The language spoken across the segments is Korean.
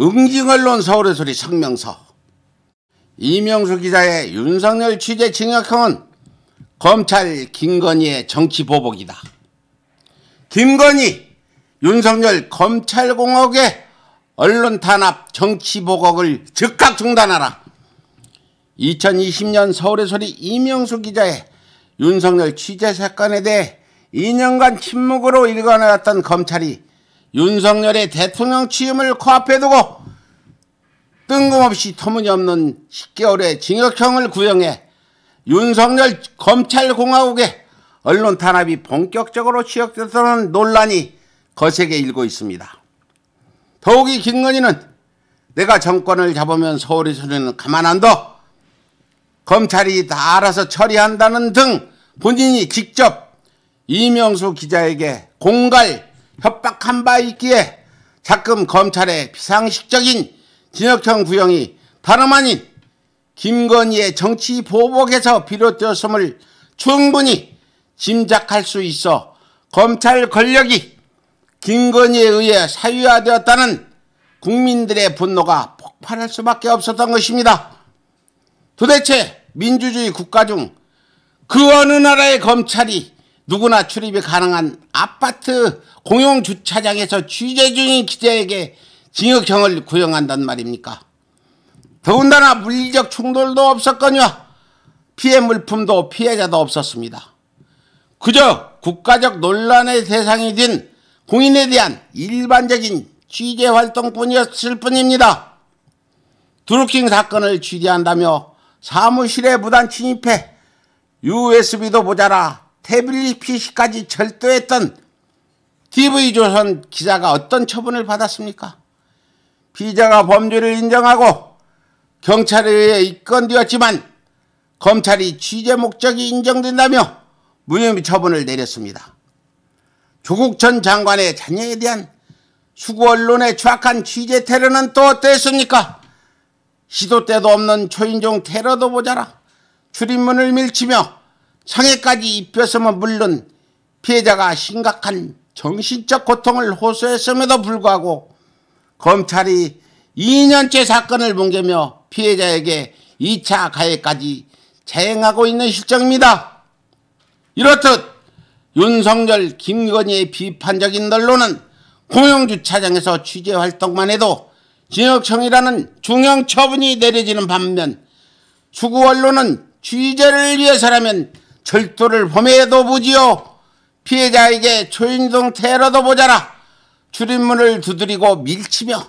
응징언론 서울의 소리 성명서 이명수 기자의 윤석열 취재 징역형은 검찰 김건희의 정치 보복이다. 김건희 윤석열 검찰공화국의 언론 탄압 정치 보복을 즉각 중단하라. 2020년 서울의 소리 이명수 기자의 윤석열 취재 사건에 대해 2년간 침묵으로 일관해왔던 검찰이 윤석열의 대통령 취임을 코앞에 두고 뜬금없이 터무니없는 10개월의 징역형을 구형해 윤석열 검찰공화국의 언론 탄압이 본격적으로 취작됐다는 논란이 거세게 일고 있습니다. 더욱이 김건희는 내가 정권을 잡으면 서울의 소리는 가만 안 둬. 검찰이 다 알아서 처리한다는 등 본인이 직접 이명수 기자에게 공갈 협박한 바 있기에 자금 검찰의 비상식적인 진역형 구형이 다름 아닌 김건희의 정치 보복에서 비롯되었음을 충분히 짐작할 수 있어 검찰 권력이 김건희에 의해 사유화되었다는 국민들의 분노가 폭발할 수밖에 없었던 것입니다. 도대체 민주주의 국가 중 그 어느 나라의 검찰이 누구나 출입이 가능한 아파트 공용주차장에서 취재 중인 기자에게 징역형을 구형한단 말입니까. 더군다나 물리적 충돌도 없었거니와 피해 물품도 피해자도 없었습니다. 그저 국가적 논란의 대상이 된 공인에 대한 일반적인 취재 활동뿐이었을 뿐입니다. 드루킹 사건을 취재한다며 사무실에 무단 침입해 USB도 모자라 태블릿 PC까지 절도했던 TV조선 기자가 어떤 처분을 받았습니까? 피자가 범죄를 인정하고 경찰에 의해 입건되었지만 검찰이 취재 목적이 인정된다며 무혐의 처분을 내렸습니다. 조국 전 장관의 자녀에 대한 수구 언론의 추악한 취재 테러는 또 어땠습니까? 시도 때도 없는 초인종 테러도 보자라 출입문을 밀치며 상해까지 입혔으면 물론 피해자가 심각한 정신적 고통을 호소했음에도 불구하고 검찰이 2년째 사건을 뭉개며 피해자에게 2차 가해까지 자행하고 있는 실정입니다. 이렇듯 윤석열, 김건희의 비판적인 언론은 공영주차장에서 취재활동만 해도 징역청이라는 중형 처분이 내려지는 반면 수구 언론은 취재를 위해서라면 절도를 범해도 보지요 피해자에게 초인종 테러도 보자라 출입문을 두드리고 밀치며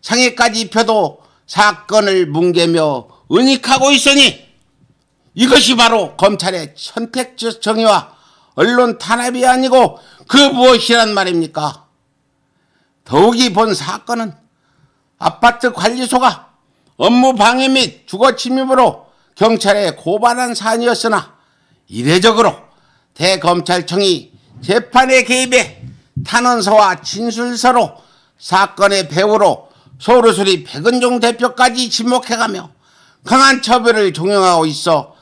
상해까지 입혀도 사건을 뭉개며 은닉하고 있으니 이것이 바로 검찰의 선택적 정의와 언론 탄압이 아니고 그 무엇이란 말입니까? 더욱이 본 사건은 아파트 관리소가 업무 방해 및 주거 침입으로 경찰에 고발한 사안이었으나 이례적으로 대검찰청이 재판에 개입해 탄원서와 진술서로 사건의 배후로 소르우리 백은종 대표까지 지목해가며 강한 처벌을 종용하고 있어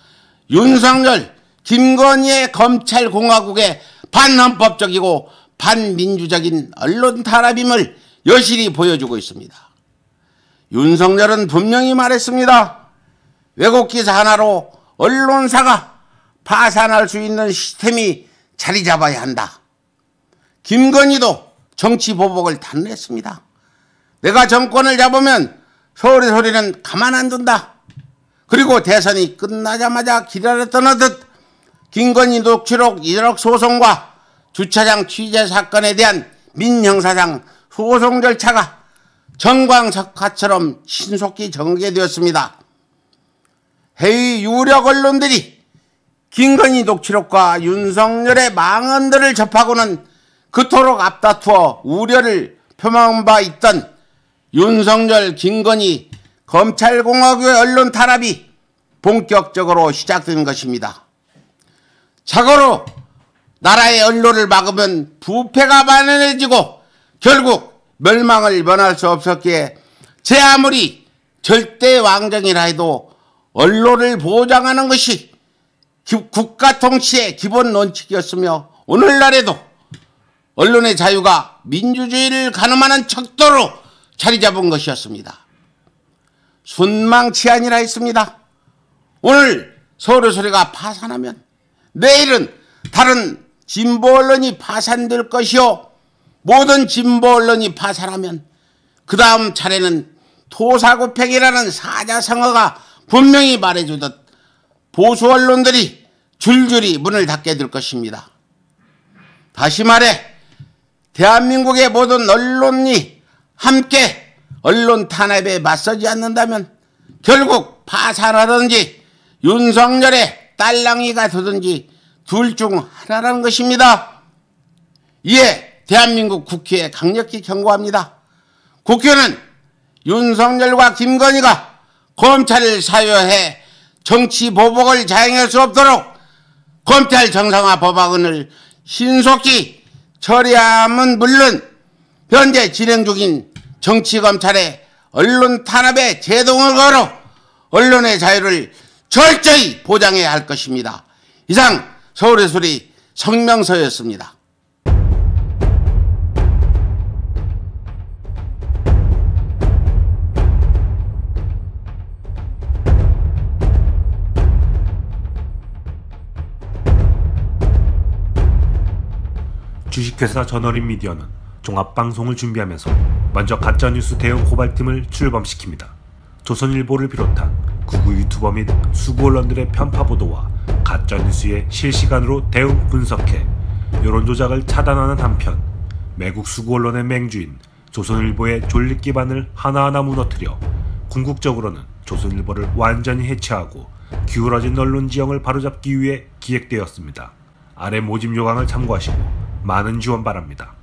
윤석열, 김건희의 검찰공화국의 반헌법적이고 반민주적인 언론 탄압임을 여실히 보여주고 있습니다. 윤석열은 분명히 말했습니다. 왜곡 기사 하나로 언론사가 파산할 수 있는 시스템이 자리 잡아야 한다. 김건희도 정치 보복을 단언했습니다. 내가 정권을 잡으면 서울의 소리는 가만 안 둔다. 그리고 대선이 끝나자마자 기다려 떠나듯 김건희 녹취록 1억 소송과 주차장 취재 사건에 대한 민형사상 소송 절차가 정광석화처럼 신속히 전개되었습니다. 해외 유력 언론들이 김건희 녹취록과 윤석열의 망언들을 접하고는 그토록 앞다투어 우려를 표명한 바 있던 윤석열, 김건희 검찰공화국의 언론 탄압이 본격적으로 시작된 것입니다. 자고로 나라의 언론을 막으면 부패가 만연해지고 결국 멸망을 면할 수 없었기에 제 아무리 절대 왕정이라 해도 언론을 보장하는 것이 국가 통치의 기본 논칙이었으며 오늘날에도 언론의 자유가 민주주의를 가늠하는 척도로 자리 잡은 것이었습니다. 순망치안이라 했습니다. 오늘 서울의 소리가 파산하면 내일은 다른 진보 언론이 파산될 것이요 모든 진보 언론이 파산하면 그 다음 차례는 토사구팽이라는 사자성어가 분명히 말해주듯 보수 언론들이 줄줄이 문을 닫게 될 것입니다. 다시 말해 대한민국의 모든 언론이 함께 언론 탄압에 맞서지 않는다면 결국 파산하든지 윤석열의 딸랑이가 되든지 둘 중 하나라는 것입니다. 이에 대한민국 국회에 강력히 경고합니다. 국회는 윤석열과 김건희가 검찰을 사유해 정치 보복을 자행할 수 없도록 검찰 정상화 법안을 신속히 처리함은 물론 현재 진행 중인 정치검찰의 언론 탄압에 제동을 걸어 언론의 자유를 철저히 보장해야 할 것입니다. 이상 서울의 소리 성명서였습니다. 주식회사 저널인 미디어는 종합방송을 준비하면서 먼저 가짜뉴스 대응 고발팀을 출범시킵니다. 조선일보를 비롯한 구구 유튜버 및 수구 언론들의 편파 보도와 가짜뉴스에 실시간으로 대응 분석해 여론조작을 차단하는 한편 매국 수구 언론의 맹주인 조선일보의 졸립 기반을 하나하나 무너뜨려 궁극적으로는 조선일보를 완전히 해체하고 기울어진 언론 지형을 바로잡기 위해 기획되었습니다. 아래 모집 요강을 참고하시고 많은 지원 바랍니다.